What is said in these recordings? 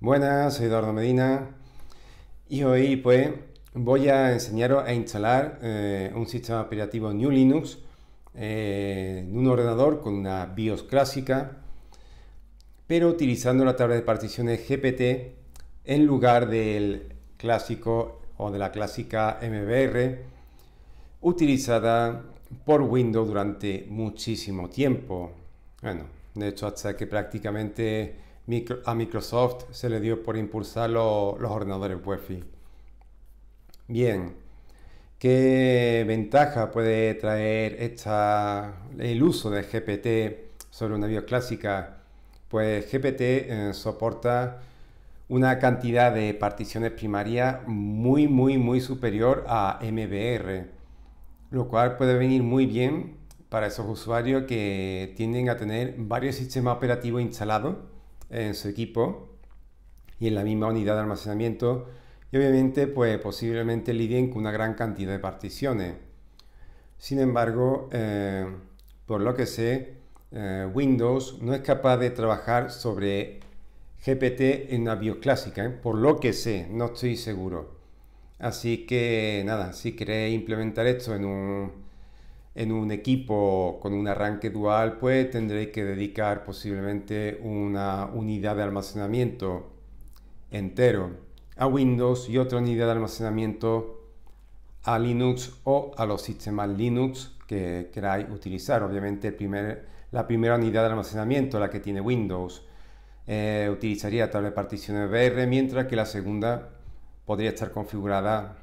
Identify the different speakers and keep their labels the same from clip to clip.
Speaker 1: Buenas, soy Eduardo Medina y hoy pues voy a enseñaros a instalar eh, un sistema operativo New Linux eh, en un ordenador con una BIOS clásica, pero utilizando la tabla de particiones GPT en lugar del clásico o de la clásica MBR utilizada por Windows durante muchísimo tiempo. Bueno, de hecho hasta que prácticamente a Microsoft se le dio por impulsar los ordenadores Wi-Fi. Bien, ¿qué ventaja puede traer el uso de GPT sobre una clásica? Pues GPT eh, soporta una cantidad de particiones primarias muy, muy, muy superior a MBR, lo cual puede venir muy bien para esos usuarios que tienden a tener varios sistemas operativos instalados en su equipo y en la misma unidad de almacenamiento y obviamente pues posiblemente lidien con una gran cantidad de particiones. Sin embargo, eh, por lo que sé, eh, Windows no es capaz de trabajar sobre GPT en una bioclásica, ¿eh? por lo que sé, no estoy seguro. Así que nada, si queréis implementar esto en un en un equipo con un arranque dual, pues tendré que dedicar posiblemente una unidad de almacenamiento entero a Windows y otra unidad de almacenamiento a Linux o a los sistemas Linux que queráis utilizar. Obviamente la primera unidad de almacenamiento, la que tiene Windows, eh, utilizaría tabla de particiones BR, mientras que la segunda podría estar configurada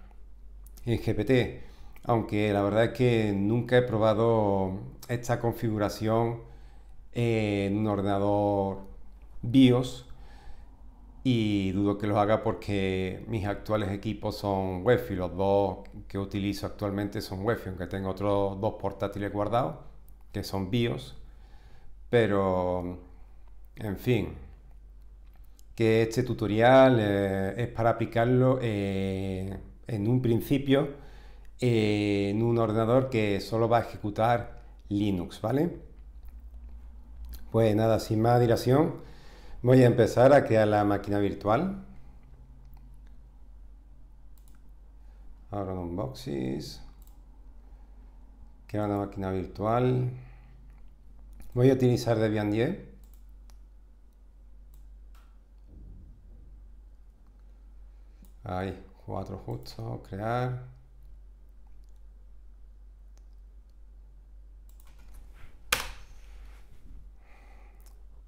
Speaker 1: en GPT aunque la verdad es que nunca he probado esta configuración en un ordenador BIOS y dudo que lo haga porque mis actuales equipos son wi los dos que utilizo actualmente son Wefi, aunque tengo otros dos portátiles guardados que son BIOS, pero en fin, que este tutorial eh, es para aplicarlo eh, en un principio en un ordenador que solo va a ejecutar Linux, ¿vale? Pues nada, sin más dilación, voy a empezar a crear la máquina virtual. Ahora boxes Crear una máquina virtual. Voy a utilizar Debian 10. Ahí, 4 justo, crear.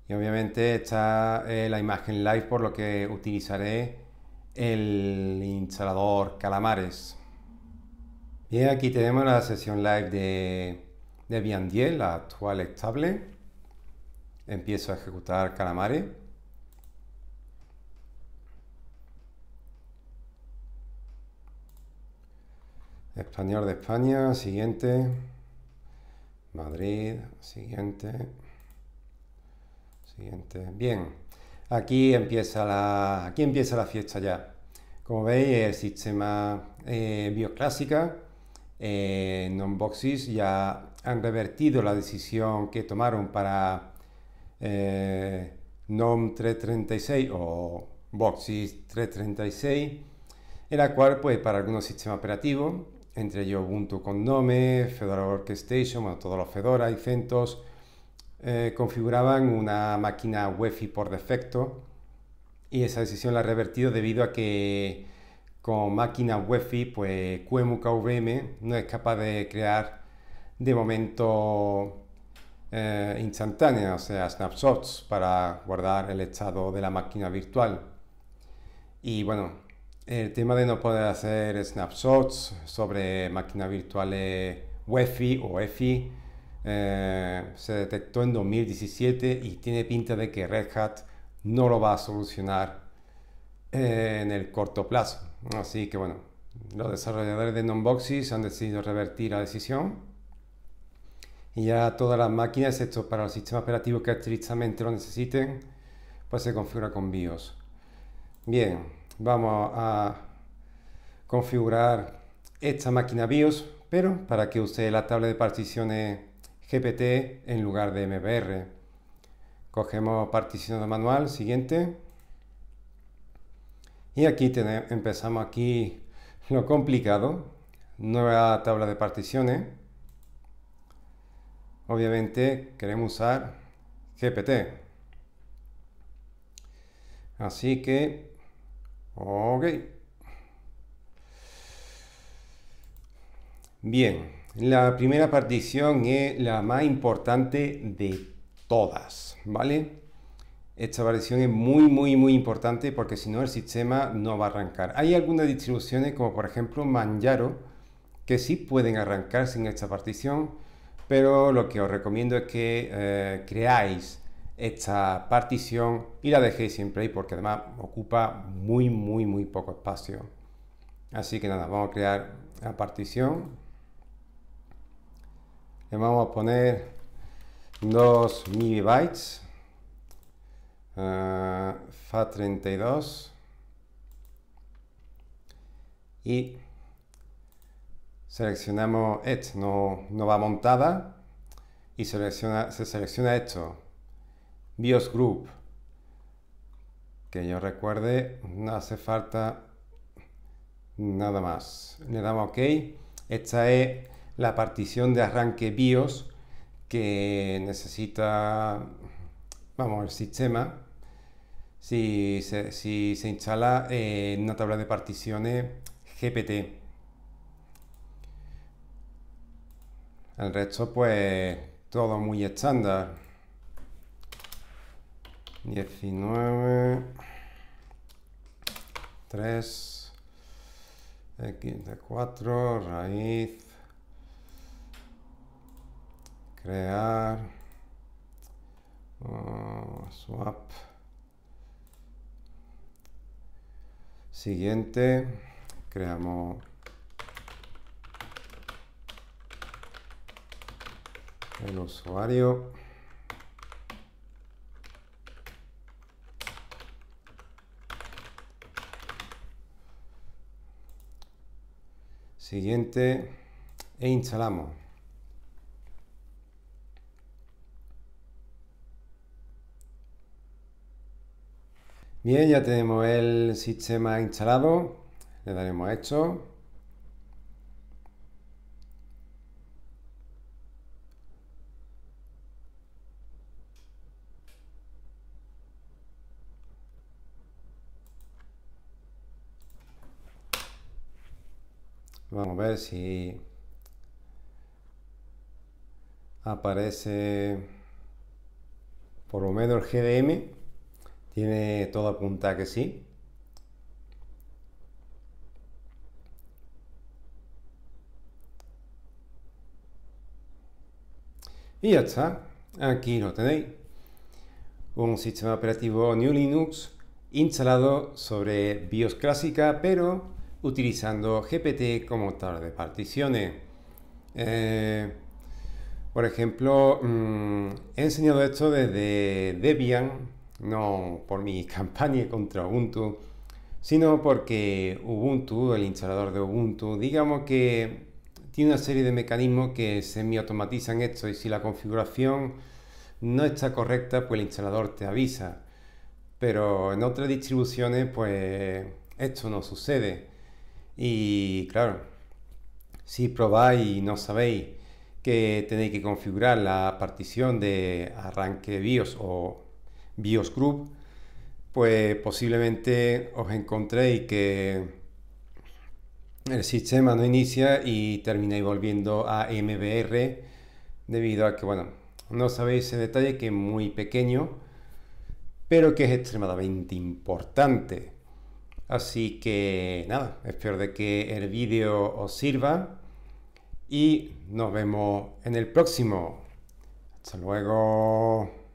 Speaker 1: Y obviamente está eh, la imagen live por lo que utilizaré el instalador Calamares. Bien, aquí tenemos la sesión live de de 10, la actual estable. Empiezo a ejecutar Calamares. Español de España, siguiente. Madrid, siguiente. Bien, aquí empieza la, aquí empieza la fiesta ya. Como veis, el sistema eh, Bioclásica, eh, boxes ya han revertido la decisión que tomaron para eh, NOM 336 o Boxes 336, en la cual, pues, para algunos sistemas operativos, entre ellos Ubuntu con Nome, Fedora Workstation, bueno, todos los Fedora y CentOS, eh, configuraban una máquina wifi por defecto y esa decisión la ha revertido debido a que con máquina Wi-Fi, pues QEMU no es capaz de crear de momento eh, instantánea, o sea, snapshots para guardar el estado de la máquina virtual. Y bueno, el tema de no poder hacer snapshots sobre máquinas virtuales wifi o EFI eh, se detectó en 2017 y tiene pinta de que Red Hat no lo va a solucionar eh, en el corto plazo. Así que bueno, los desarrolladores de Nonboxes han decidido revertir la decisión y ya todas las máquinas, excepto para el sistema operativos que estrictamente lo necesiten, pues se configura con BIOS. Bien, vamos a configurar esta máquina BIOS, pero para que use la tabla de particiones GPT en lugar de MBR. Cogemos partición de manual, siguiente. Y aquí empezamos aquí lo complicado, nueva tabla de particiones. Obviamente queremos usar GPT. Así que, ok. Bien. La primera partición es la más importante de todas, ¿vale? Esta partición es muy, muy, muy importante porque si no el sistema no va a arrancar. Hay algunas distribuciones como por ejemplo Manjaro que sí pueden arrancar sin esta partición, pero lo que os recomiendo es que eh, creáis esta partición y la dejéis siempre ahí porque además ocupa muy, muy, muy poco espacio. Así que nada, vamos a crear la partición le vamos a poner 2 MB FAT32 y seleccionamos esto, no, no, va montada y selecciona, se selecciona esto, BIOS Group, que yo recuerde, no hace falta nada más. Le damos OK. Esta es la partición de arranque BIOS que necesita, vamos, el sistema. Si se, instala en una tabla de particiones GPT. El resto, pues, todo muy estándar. 19, 3, 4, raíz, crear ah, swap siguiente creamos el usuario siguiente e instalamos Bien, ya tenemos el sistema instalado. Le daremos a esto. Vamos a ver si aparece por lo menos el GDM. Tiene toda apunta que sí. Y ya está. Aquí lo tenéis. Un sistema operativo New Linux instalado sobre BIOS clásica, pero utilizando GPT como tabla de particiones. Eh, por ejemplo, mm, he enseñado esto desde Debian no por mi campaña contra Ubuntu, sino porque Ubuntu, el instalador de Ubuntu, digamos que tiene una serie de mecanismos que semi-automatizan esto y si la configuración no está correcta, pues el instalador te avisa. Pero en otras distribuciones, pues esto no sucede. Y claro, si probáis y no sabéis que tenéis que configurar la partición de arranque de BIOS o BIOS Group, pues posiblemente os encontréis que el sistema no inicia y termináis volviendo a MBR debido a que, bueno, no sabéis ese detalle que es muy pequeño, pero que es extremadamente importante. Así que nada, espero de que el vídeo os sirva y nos vemos en el próximo. Hasta luego.